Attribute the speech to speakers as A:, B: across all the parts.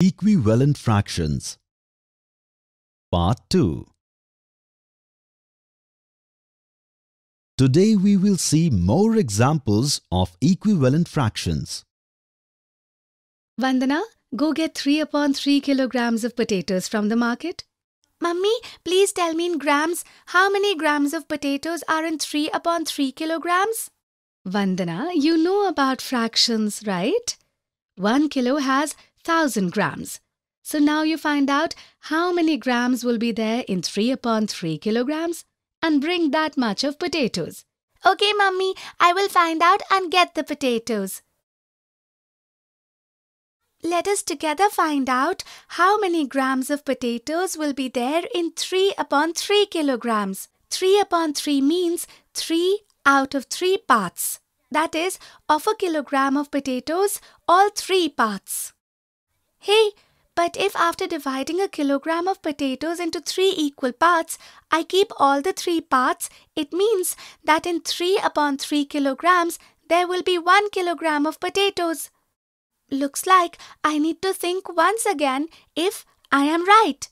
A: Equivalent fractions Part 2 Today we will see more examples of equivalent fractions. Vandana, go get 3 upon 3 kilograms of potatoes from the market. Mummy, please tell me in grams how many grams of potatoes are in 3 upon 3 kilograms? Vandana, you know about fractions, right? 1 kilo has 1000 grams. So now you find out how many grams will be there in 3 upon 3 kilograms and bring that much of potatoes. Okay, mummy, I will find out and get the potatoes. Let us together find out how many grams of potatoes will be there in 3 upon 3 kilograms. 3 upon 3 means 3 out of 3 parts. That is, of a kilogram of potatoes, all 3 parts. Hey, but if after dividing a kilogram of potatoes into three equal parts, I keep all the three parts, it means that in 3 upon 3 kilograms, there will be 1 kilogram of potatoes. Looks like I need to think once again if I am right.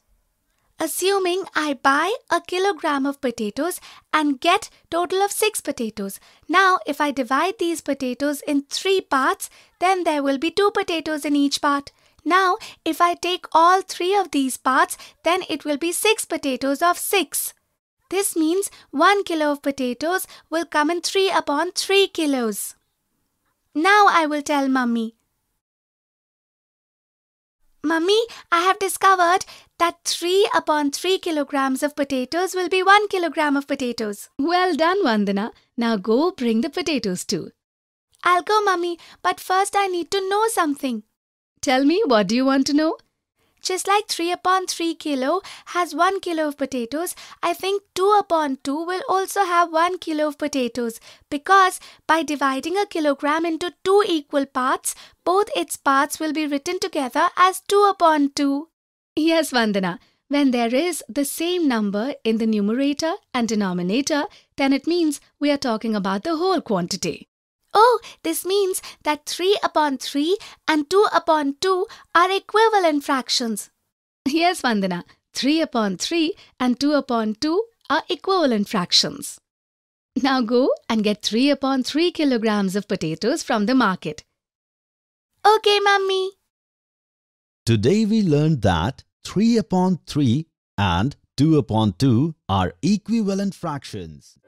A: Assuming I buy a kilogram of potatoes and get total of 6 potatoes. Now if I divide these potatoes in 3 parts, then there will be 2 potatoes in each part. Now, if I take all three of these parts, then it will be 6 potatoes of 6. This means 1 kilo of potatoes will come in 3 upon 3 kilos. Now I will tell mummy. Mummy, I have discovered that 3 upon 3 kilograms of potatoes will be 1 kilogram of potatoes. Well done, Vandana. Now go bring the potatoes too. I'll go, Mummy, but first I need to know something. Tell me, what do you want to know? Just like 3 upon 3 kilo has 1 kilo of potatoes, I think 2 upon 2 will also have 1 kilo of potatoes because by dividing a kilogram into 2 equal parts, both its parts will be written together as 2 upon 2. Yes, Vandana. When there is the same number in the numerator and denominator, then it means we are talking about the whole quantity. Oh, this means that 3 upon 3 and 2 upon 2 are equivalent fractions. Yes, Vandana, 3 upon 3 and 2 upon 2 are equivalent fractions. Now go and get 3 upon 3 kilograms of potatoes from the market. Okay, mummy. Today we learned that 3 upon 3 and 2 upon 2 are equivalent fractions.